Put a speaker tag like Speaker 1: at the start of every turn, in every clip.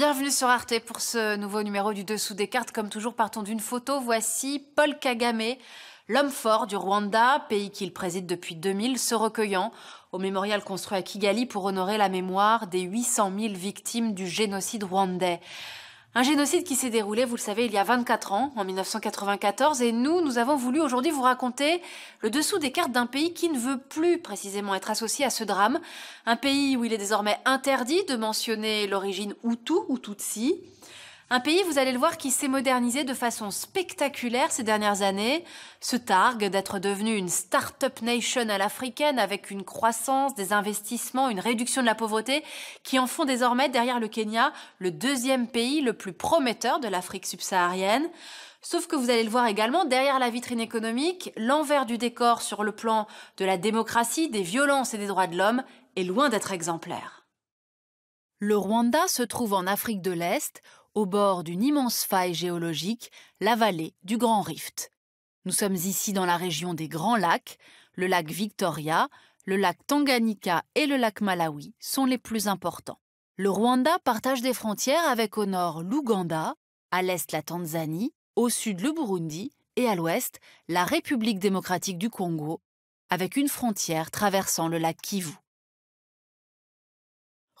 Speaker 1: Bienvenue sur Arte pour ce nouveau numéro du Dessous des cartes. Comme toujours, partons d'une photo. Voici Paul Kagame, l'homme fort du Rwanda, pays qu'il préside depuis 2000, se recueillant au mémorial construit à Kigali pour honorer la mémoire des 800 000 victimes du génocide rwandais. Un génocide qui s'est déroulé, vous le savez, il y a 24 ans, en 1994, et nous, nous avons voulu aujourd'hui vous raconter le dessous des cartes d'un pays qui ne veut plus précisément être associé à ce drame, un pays où il est désormais interdit de mentionner l'origine Hutu ou Tutsi, un pays, vous allez le voir, qui s'est modernisé de façon spectaculaire ces dernières années, se targue d'être devenu une start-up nation à l'africaine avec une croissance, des investissements, une réduction de la pauvreté qui en font désormais, derrière le Kenya, le deuxième pays le plus prometteur de l'Afrique subsaharienne. Sauf que vous allez le voir également, derrière la vitrine économique, l'envers du décor sur le plan de la démocratie, des violences et des droits de l'homme est loin d'être exemplaire. Le Rwanda se trouve en Afrique de l'Est, au bord d'une immense faille géologique, la vallée du Grand Rift. Nous sommes ici dans la région des Grands Lacs. Le lac Victoria, le lac Tanganyika et le lac Malawi sont les plus importants. Le Rwanda partage des frontières avec au nord l'Ouganda, à l'est la Tanzanie, au sud le Burundi et à l'ouest la République démocratique du Congo, avec une frontière traversant le lac Kivu.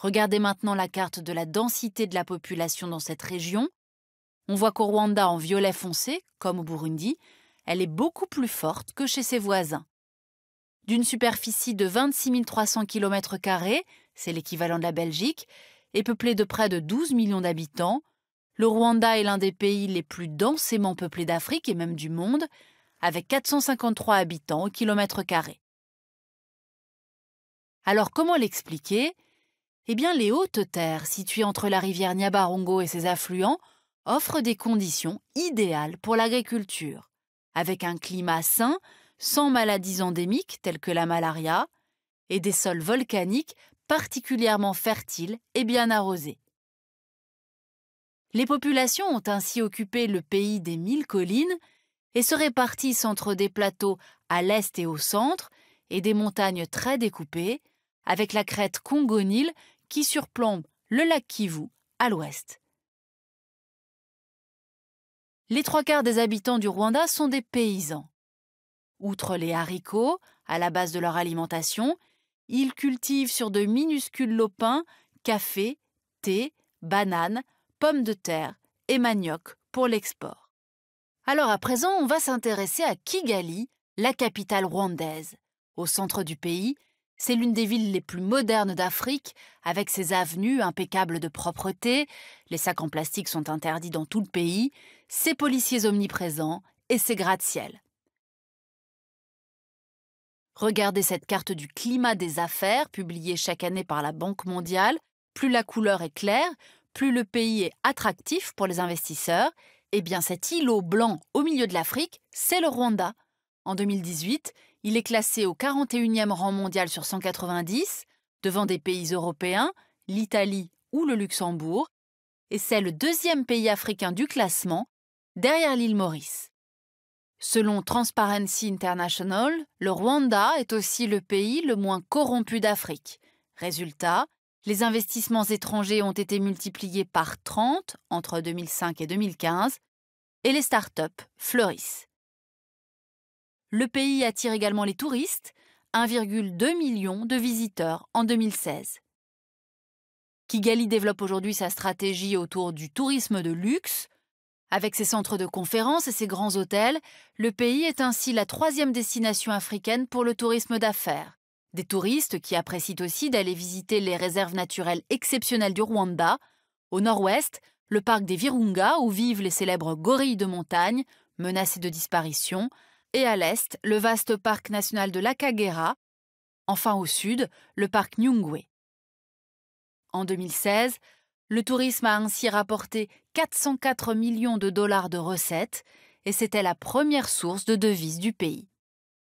Speaker 1: Regardez maintenant la carte de la densité de la population dans cette région. On voit qu'au Rwanda, en violet foncé, comme au Burundi, elle est beaucoup plus forte que chez ses voisins. D'une superficie de 26 300 km, c'est l'équivalent de la Belgique, et peuplée de près de 12 millions d'habitants, le Rwanda est l'un des pays les plus densément peuplés d'Afrique et même du monde, avec 453 habitants au kilomètre carré. Alors comment l'expliquer eh bien les hautes terres situées entre la rivière Nyabarongo et ses affluents offrent des conditions idéales pour l'agriculture, avec un climat sain, sans maladies endémiques telles que la malaria, et des sols volcaniques particulièrement fertiles et bien arrosés. Les populations ont ainsi occupé le pays des mille collines et se répartissent entre des plateaux à l'est et au centre et des montagnes très découpées, avec la crête congonile qui surplombe le lac Kivu à l'ouest. Les trois quarts des habitants du Rwanda sont des paysans. Outre les haricots, à la base de leur alimentation, ils cultivent sur de minuscules lopins café, thé, bananes, pommes de terre et manioc pour l'export. Alors à présent, on va s'intéresser à Kigali, la capitale rwandaise. Au centre du pays, c'est l'une des villes les plus modernes d'Afrique, avec ses avenues impeccables de propreté, les sacs en plastique sont interdits dans tout le pays, ses policiers omniprésents et ses gratte-ciel. Regardez cette carte du climat des affaires publiée chaque année par la Banque mondiale. Plus la couleur est claire, plus le pays est attractif pour les investisseurs. Eh bien cet îlot blanc au milieu de l'Afrique, c'est le Rwanda. En 2018, il est classé au 41e rang mondial sur 190, devant des pays européens, l'Italie ou le Luxembourg, et c'est le deuxième pays africain du classement, derrière l'île Maurice. Selon Transparency International, le Rwanda est aussi le pays le moins corrompu d'Afrique. Résultat, les investissements étrangers ont été multipliés par 30 entre 2005 et 2015, et les start-up fleurissent. Le pays attire également les touristes, 1,2 million de visiteurs en 2016. Kigali développe aujourd'hui sa stratégie autour du tourisme de luxe. Avec ses centres de conférences et ses grands hôtels, le pays est ainsi la troisième destination africaine pour le tourisme d'affaires. Des touristes qui apprécient aussi d'aller visiter les réserves naturelles exceptionnelles du Rwanda. Au nord-ouest, le parc des Virunga où vivent les célèbres gorilles de montagne, menacés de disparition, et à l'est, le vaste parc national de la Kagera. enfin au sud, le parc Nyungwe. En 2016, le tourisme a ainsi rapporté 404 millions de dollars de recettes et c'était la première source de devises du pays.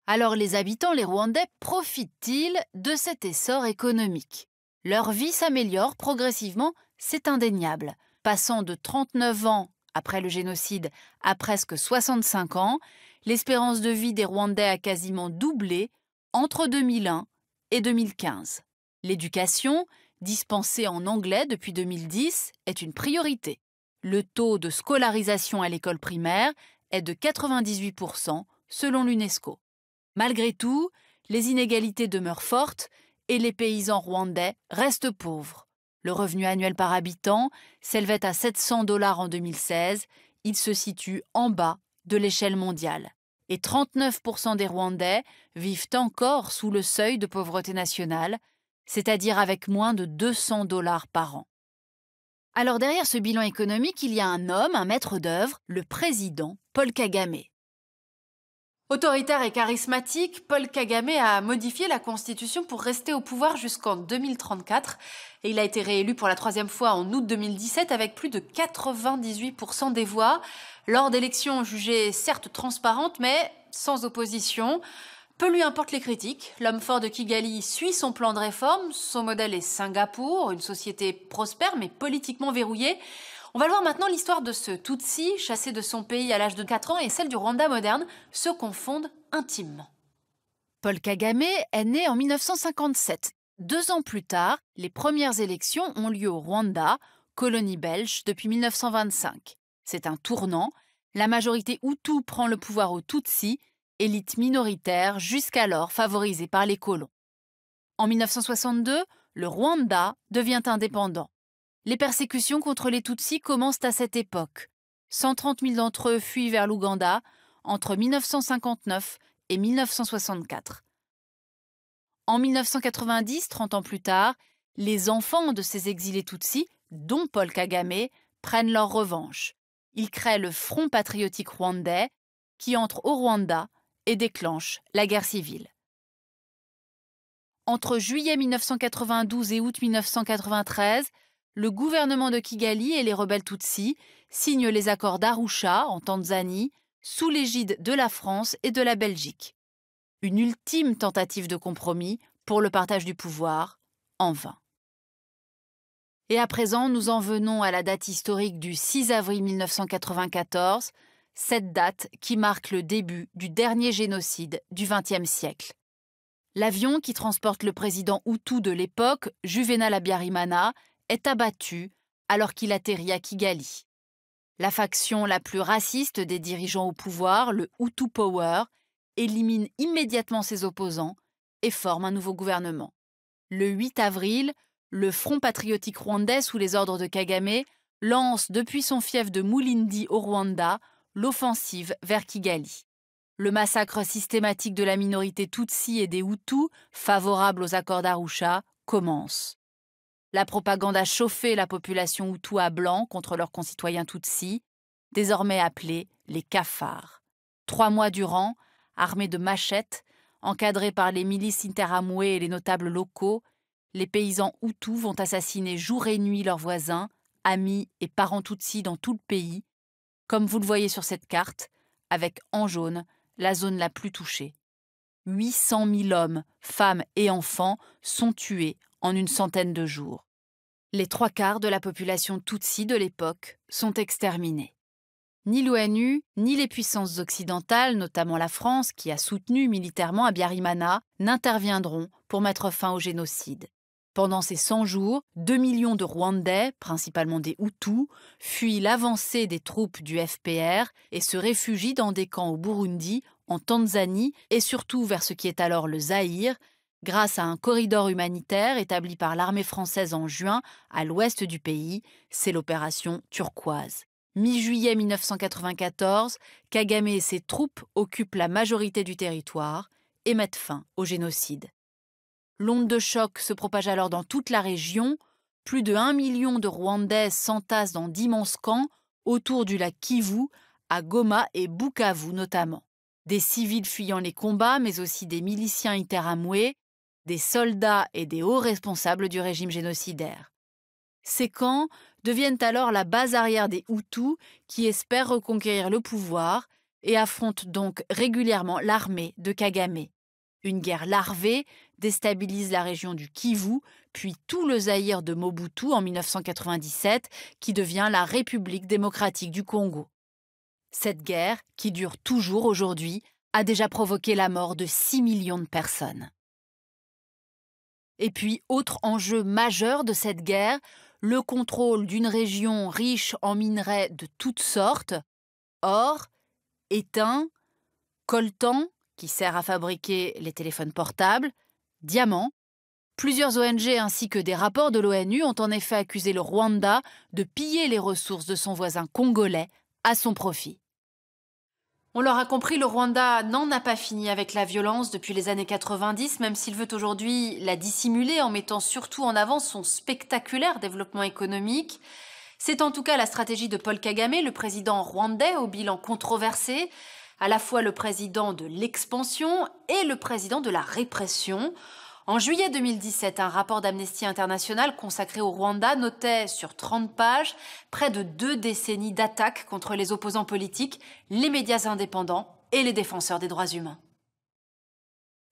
Speaker 1: Alors les habitants, les Rwandais, profitent-ils de cet essor économique Leur vie s'améliore progressivement, c'est indéniable, passant de 39 ans après le génocide à presque 65 ans, l'espérance de vie des Rwandais a quasiment doublé entre 2001 et 2015. L'éducation, dispensée en anglais depuis 2010, est une priorité. Le taux de scolarisation à l'école primaire est de 98% selon l'UNESCO. Malgré tout, les inégalités demeurent fortes et les paysans rwandais restent pauvres. Le revenu annuel par habitant s'élevait à 700 dollars en 2016, il se situe en bas de l'échelle mondiale. Et 39% des Rwandais vivent encore sous le seuil de pauvreté nationale, c'est-à-dire avec moins de 200 dollars par an. Alors derrière ce bilan économique, il y a un homme, un maître d'œuvre, le président Paul Kagame. Autoritaire et charismatique, Paul Kagame a modifié la constitution pour rester au pouvoir jusqu'en 2034 et il a été réélu pour la troisième fois en août 2017 avec plus de 98% des voix lors d'élections jugées certes transparentes mais sans opposition. Peu lui importe les critiques, l'homme fort de Kigali suit son plan de réforme, son modèle est Singapour, une société prospère mais politiquement verrouillée. On va voir maintenant l'histoire de ce Tutsi, chassé de son pays à l'âge de 4 ans, et celle du Rwanda moderne, se confondent intimement. Paul Kagame est né en 1957. Deux ans plus tard, les premières élections ont lieu au Rwanda, colonie belge depuis 1925. C'est un tournant. La majorité Hutu prend le pouvoir aux Tutsi, élite minoritaire jusqu'alors favorisée par les colons. En 1962, le Rwanda devient indépendant. Les persécutions contre les Tutsis commencent à cette époque. 130 000 d'entre eux fuient vers l'Ouganda entre 1959 et 1964. En 1990, 30 ans plus tard, les enfants de ces exilés Tutsis, dont Paul Kagame, prennent leur revanche. Ils créent le Front patriotique rwandais qui entre au Rwanda et déclenche la guerre civile. Entre juillet 1992 et août 1993, le gouvernement de Kigali et les rebelles Tutsis signent les accords d'Arusha en Tanzanie sous l'égide de la France et de la Belgique. Une ultime tentative de compromis pour le partage du pouvoir, en vain. Et à présent, nous en venons à la date historique du 6 avril 1994, cette date qui marque le début du dernier génocide du XXe siècle. L'avion qui transporte le président Hutu de l'époque, Juvenal Abiarimana, est abattu alors qu'il atterrit à Kigali. La faction la plus raciste des dirigeants au pouvoir, le Hutu Power, élimine immédiatement ses opposants et forme un nouveau gouvernement. Le 8 avril, le Front patriotique rwandais sous les ordres de Kagame lance depuis son fief de Moulindi au Rwanda l'offensive vers Kigali. Le massacre systématique de la minorité Tutsi et des Hutus, favorable aux accords d'Arusha, commence. La propagande a chauffé la population hutu à blanc contre leurs concitoyens tutsis, désormais appelés les cafards. Trois mois durant, armés de machettes, encadrés par les milices interamouées et les notables locaux, les paysans hutus vont assassiner jour et nuit leurs voisins, amis et parents tutsis dans tout le pays, comme vous le voyez sur cette carte, avec en jaune la zone la plus touchée. 800 000 hommes, femmes et enfants sont tués en une centaine de jours les trois quarts de la population tutsi de l'époque sont exterminés. Ni l'ONU, ni les puissances occidentales, notamment la France, qui a soutenu militairement Abiyarimana, n'interviendront pour mettre fin au génocide. Pendant ces 100 jours, 2 millions de Rwandais, principalement des Hutus, fuient l'avancée des troupes du FPR et se réfugient dans des camps au Burundi, en Tanzanie et surtout vers ce qui est alors le Zaïre, grâce à un corridor humanitaire établi par l'armée française en juin à l'ouest du pays. C'est l'opération Turquoise. Mi-juillet 1994, Kagame et ses troupes occupent la majorité du territoire et mettent fin au génocide. L'onde de choc se propage alors dans toute la région. Plus de 1 million de Rwandais s'entassent dans d'immenses camps autour du lac Kivu, à Goma et Bukavu notamment. Des civils fuyant les combats, mais aussi des miliciens des soldats et des hauts responsables du régime génocidaire. Ces camps deviennent alors la base arrière des Hutus qui espèrent reconquérir le pouvoir et affrontent donc régulièrement l'armée de Kagame. Une guerre larvée déstabilise la région du Kivu, puis tout le Zaïre de Mobutu en 1997, qui devient la République démocratique du Congo. Cette guerre, qui dure toujours aujourd'hui, a déjà provoqué la mort de 6 millions de personnes. Et puis, autre enjeu majeur de cette guerre, le contrôle d'une région riche en minerais de toutes sortes, or, étain, coltan, qui sert à fabriquer les téléphones portables, diamants. Plusieurs ONG ainsi que des rapports de l'ONU ont en effet accusé le Rwanda de piller les ressources de son voisin congolais à son profit. On leur a compris, le Rwanda n'en a pas fini avec la violence depuis les années 90, même s'il veut aujourd'hui la dissimuler en mettant surtout en avant son spectaculaire développement économique. C'est en tout cas la stratégie de Paul Kagame, le président rwandais au bilan controversé, à la fois le président de l'expansion et le président de la répression. En juillet 2017, un rapport d'Amnesty International consacré au Rwanda notait sur 30 pages près de deux décennies d'attaques contre les opposants politiques, les médias indépendants et les défenseurs des droits humains.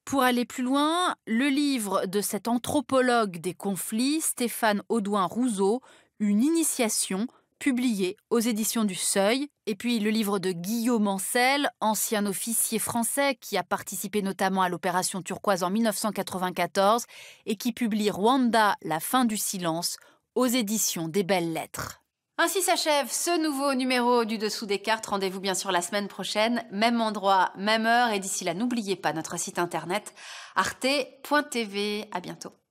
Speaker 1: Pour aller plus loin, le livre de cet anthropologue des conflits, Stéphane Audouin Rousseau, Une initiation, publié aux éditions du Seuil, et puis le livre de Guillaume Ancel, ancien officier français qui a participé notamment à l'opération turquoise en 1994 et qui publie Rwanda, la fin du silence aux éditions des belles lettres. Ainsi s'achève ce nouveau numéro du Dessous des cartes. Rendez-vous bien sûr la semaine prochaine, même endroit, même heure. Et d'ici là, n'oubliez pas notre site internet arte.tv. À bientôt.